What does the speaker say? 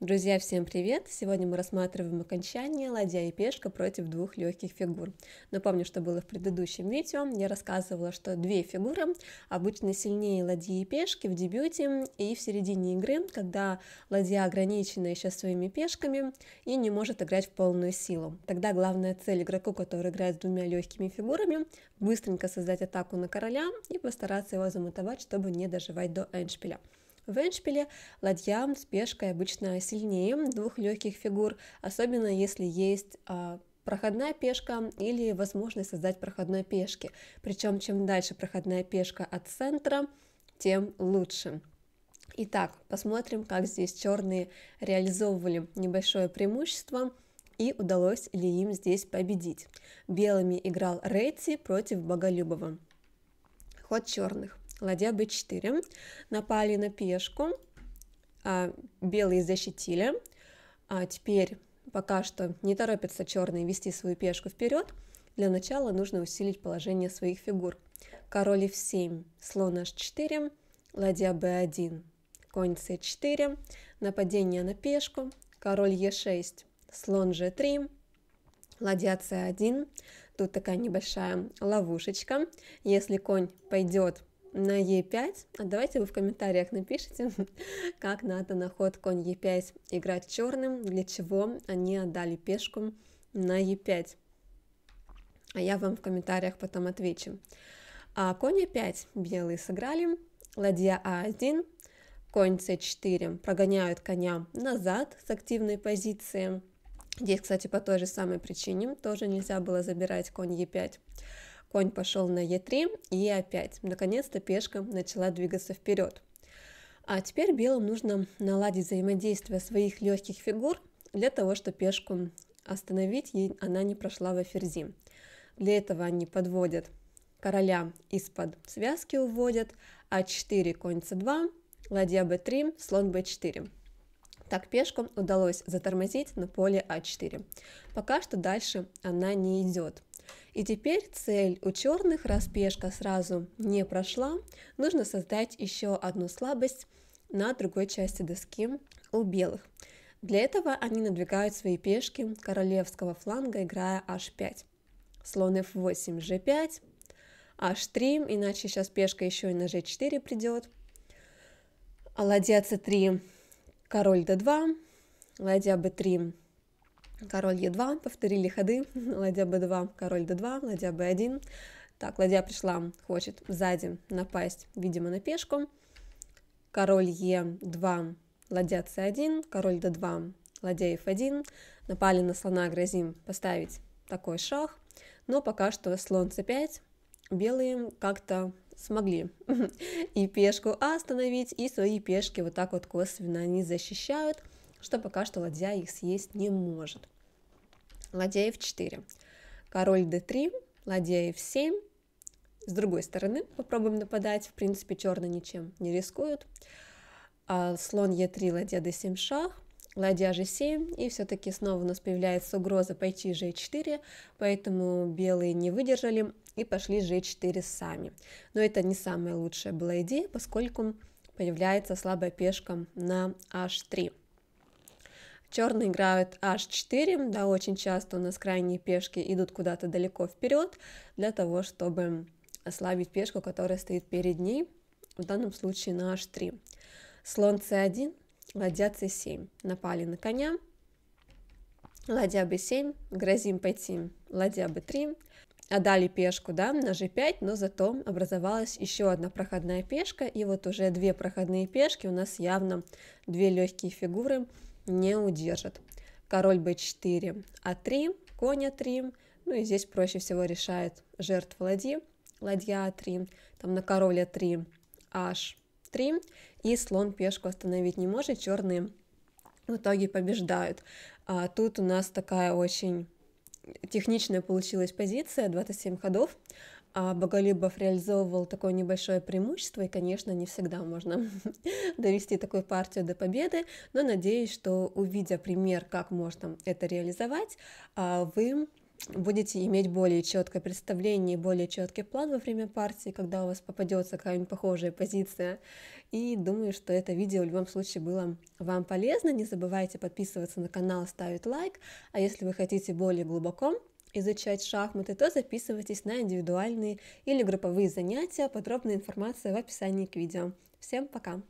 Друзья, всем привет! Сегодня мы рассматриваем окончание ладья и пешка против двух легких фигур. Напомню, что было в предыдущем видео, я рассказывала, что две фигуры обычно сильнее ладьи и пешки в дебюте и в середине игры, когда ладья ограничена еще своими пешками и не может играть в полную силу. Тогда главная цель игроку, который играет с двумя легкими фигурами, быстренько создать атаку на короля и постараться его заматовать, чтобы не доживать до эндшпиля. В эндшпиле ладьям с пешкой обычно сильнее двух легких фигур, особенно если есть а, проходная пешка или возможность создать проходной пешки. Причем чем дальше проходная пешка от центра, тем лучше. Итак, посмотрим, как здесь черные реализовывали небольшое преимущество и удалось ли им здесь победить. Белыми играл Ретти против Боголюбова. Ход черных ладья b4, напали на пешку, а, белые защитили, а теперь пока что не торопятся черные вести свою пешку вперед, для начала нужно усилить положение своих фигур. Король f7, слон h4, ладья b1, конь c4, нападение на пешку, король e6, слон g3, ладья c1. Тут такая небольшая ловушечка. Если конь пойдет на Е5. А давайте вы в комментариях напишите, как надо на ход конь Е5 играть черным, для чего они отдали пешку на Е5. А я вам в комментариях потом отвечу. А конь Е5 белые сыграли, ладья А1, конь С4 прогоняют коня назад с активной позиции. Здесь, кстати, по той же самой причине тоже нельзя было забирать конь Е5 конь пошел на Е3 и опять, Наконец-то пешка начала двигаться вперед. А теперь белым нужно наладить взаимодействие своих легких фигур для того, чтобы пешку остановить, и она не прошла во ферзи. Для этого они подводят короля из-под связки уводят, а4 конь c2, ладья b3, слон b4. Так пешку удалось затормозить на поле а4. Пока что дальше она не идет. И теперь цель у черных распешка сразу не прошла. Нужно создать еще одну слабость на другой части доски у белых. Для этого они надвигают свои пешки королевского фланга, играя h5. Слон f8, g5, h3, иначе сейчас пешка еще и на g4 придет. Ладья c3, король d2, ладья b3, король Е2, повторили ходы, ладья b 2 король d 2 ладья b 1 Так, ладья пришла, хочет сзади напасть, видимо, на пешку. Король Е2, ладья c 1 король d 2 ладья F1. Напали на слона, грозим поставить такой шах. Но пока что слон c5 белые как-то смогли и пешку остановить, и свои пешки вот так вот косвенно они защищают что пока что ладья их съесть не может. Ладья f4, король d3, ладья f7. С другой стороны попробуем нападать, в принципе черные ничем не рискуют. А слон e3, ладья d7 шах, ладья g7, и все-таки снова у нас появляется угроза пойти g4, поэтому белые не выдержали и пошли g4 сами. Но это не самая лучшая была идея, поскольку появляется слабая пешка на h3. Черные играют h4, да, очень часто у нас крайние пешки идут куда-то далеко вперед для того, чтобы ослабить пешку, которая стоит перед ней, в данном случае на h3. Слон c1, ладья c7, напали на коня, ладья b7, грозим пойти ладья b3, отдали пешку, да, на g5, но зато образовалась еще одна проходная пешка, и вот уже две проходные пешки, у нас явно две легкие фигуры, не удержит. Король b4, а3, конь а3, ну и здесь проще всего решает жертва ладьи, ладья а3, там на короле 3 h3, и слон пешку остановить не может, черные в итоге побеждают. А тут у нас такая очень техничная получилась позиция, 27 ходов, а Боголюбов реализовывал такое небольшое преимущество, и, конечно, не всегда можно довести такую партию до победы, но надеюсь, что, увидя пример, как можно это реализовать, а, вы будете иметь более четкое представление, более четкий план во время партии, когда у вас попадется какая-нибудь похожая позиция. И думаю, что это видео в любом случае было вам полезно. Не забывайте подписываться на канал, ставить лайк. А если вы хотите более глубоко изучать шахматы, то записывайтесь на индивидуальные или групповые занятия. Подробная информация в описании к видео. Всем пока!